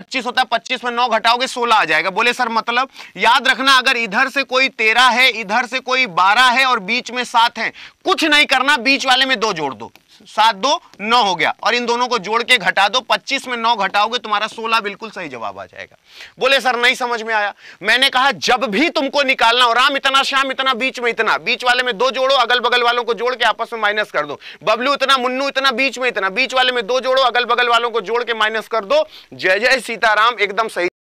पच्चीस होता है पच्चीस में नौ घटाओगे सोलह आ जाएगा बोले सर मतलब याद रखना अगर इधर से कोई तेरह है इधर से कोई बारह है और बीच में सात है कुछ नहीं करना बीच वाले में दो जोड़ दो सात दो नौ हो गया और इन दोनों को जोड़ के घटा दो पच्चीस में नौ घटाओगे तुम्हारा सोलह बिल्कुल सही जवाब आ जाएगा बोले सर नहीं समझ में आया मैंने कहा जब भी तुमको निकालना हो राम इतना श्याम इतना बीच में इतना बीच वाले में दो जोड़ो अगल बगल वालों को जोड़ के आपस में माइनस कर दो बबलू इतना मुन्नू इतना बीच में इतना बीच वाले में दो जोड़ो अगल बगल वालों को जोड़ के माइनस कर दो जय जय सीताराम एकदम सही